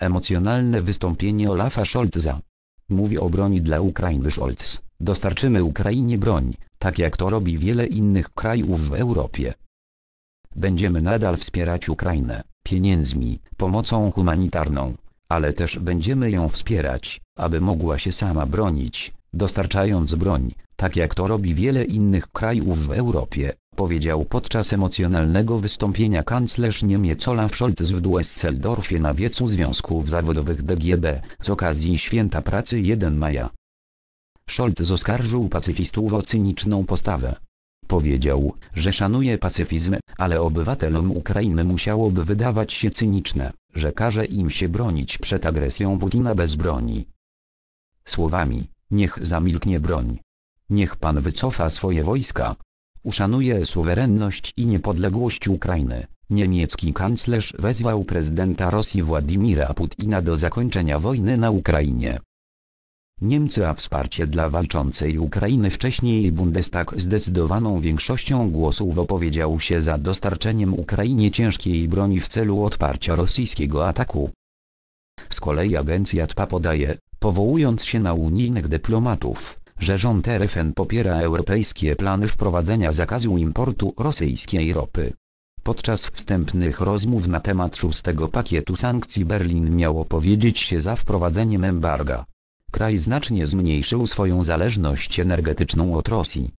Emocjonalne wystąpienie Olafa Scholza. Mówi o broni dla Ukrainy Scholz. Dostarczymy Ukrainie broń, tak jak to robi wiele innych krajów w Europie. Będziemy nadal wspierać Ukrainę, pieniędzmi, pomocą humanitarną, ale też będziemy ją wspierać, aby mogła się sama bronić, dostarczając broń, tak jak to robi wiele innych krajów w Europie powiedział podczas emocjonalnego wystąpienia kanclerz Niemiec Olaf Scholz w Düsseldorfie na wiecu związków zawodowych DGB z okazji Święta Pracy 1 maja. Scholz oskarżył pacyfistów o cyniczną postawę. Powiedział, że szanuje pacyfizm, ale obywatelom Ukrainy musiałoby wydawać się cyniczne, że każe im się bronić przed agresją Putina bez broni. Słowami, niech zamilknie broń. Niech pan wycofa swoje wojska, uszanuje suwerenność i niepodległość Ukrainy. Niemiecki kanclerz wezwał prezydenta Rosji Władimira Putina do zakończenia wojny na Ukrainie. Niemcy a wsparcie dla walczącej Ukrainy wcześniej Bundestag zdecydowaną większością głosów opowiedział się za dostarczeniem Ukrainie ciężkiej broni w celu odparcia rosyjskiego ataku. Z kolei agencja TPA podaje, powołując się na unijnych dyplomatów, że rząd RFN popiera europejskie plany wprowadzenia zakazu importu rosyjskiej ropy. Podczas wstępnych rozmów na temat szóstego pakietu sankcji Berlin miał opowiedzieć się za wprowadzeniem embarga. Kraj znacznie zmniejszył swoją zależność energetyczną od Rosji.